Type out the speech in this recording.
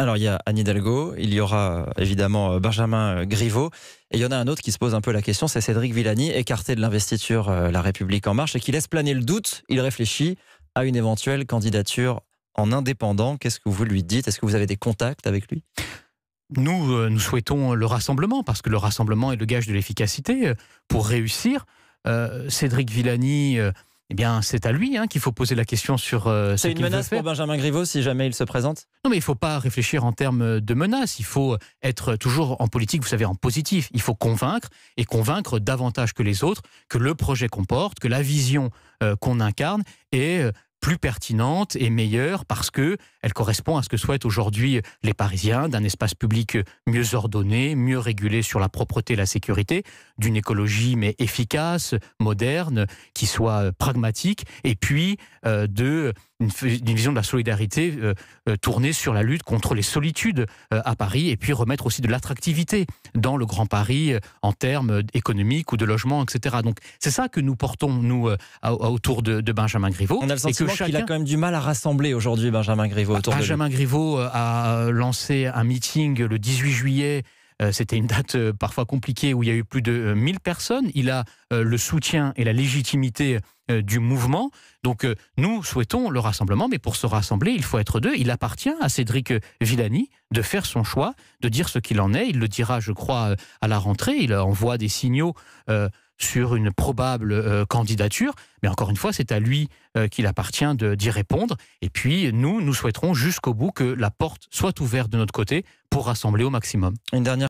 Alors il y a Anne Hidalgo, il y aura euh, évidemment euh, Benjamin euh, Griveaux, et il y en a un autre qui se pose un peu la question, c'est Cédric Villani, écarté de l'investiture La République en marche, et qui laisse planer le doute, il réfléchit à une éventuelle candidature en indépendant. Qu'est-ce que vous lui dites Est-ce que vous avez des contacts avec lui nous, nous souhaitons le rassemblement, parce que le rassemblement est le gage de l'efficacité. Pour réussir, Cédric Villani eh bien, c'est à lui hein, qu'il faut poser la question sur euh, C'est une menace pour Benjamin Griveaux si jamais il se présente Non, mais il ne faut pas réfléchir en termes de menace. Il faut être toujours en politique, vous savez, en positif. Il faut convaincre et convaincre davantage que les autres que le projet comporte, que la vision euh, qu'on incarne est euh, plus pertinente et meilleure parce que elle correspond à ce que souhaitent aujourd'hui les Parisiens d'un espace public mieux ordonné, mieux régulé sur la propreté et la sécurité, d'une écologie mais efficace, moderne, qui soit euh, pragmatique, et puis euh, de d'une vision de la solidarité euh, tournée sur la lutte contre les solitudes à Paris et puis remettre aussi de l'attractivité dans le Grand Paris en termes économiques ou de logement, etc. Donc c'est ça que nous portons, nous, autour de, Benjamin Griveaux chacun... qu'il a quand même du mal à rassembler aujourd'hui, Benjamin Griveaux. Benjamin Griveaux euh, a euh, lancé un meeting le 18 juillet euh, c'était une date parfois compliquée où il y a eu plus de 1000 personnes. Il a le soutien et la légitimité du mouvement. Donc nous souhaitons le rassemblement, mais pour se rassembler, il faut être deux. Il appartient à Cédric Villani de faire son choix, de dire ce qu'il en est. Il le dira, je crois, à la rentrée. Il envoie des signaux sur une probable euh, candidature. Mais encore une fois, c'est à lui euh, qu'il appartient d'y répondre. Et puis, nous, nous souhaiterons jusqu'au bout que la porte soit ouverte de notre côté pour rassembler au maximum. Une dernière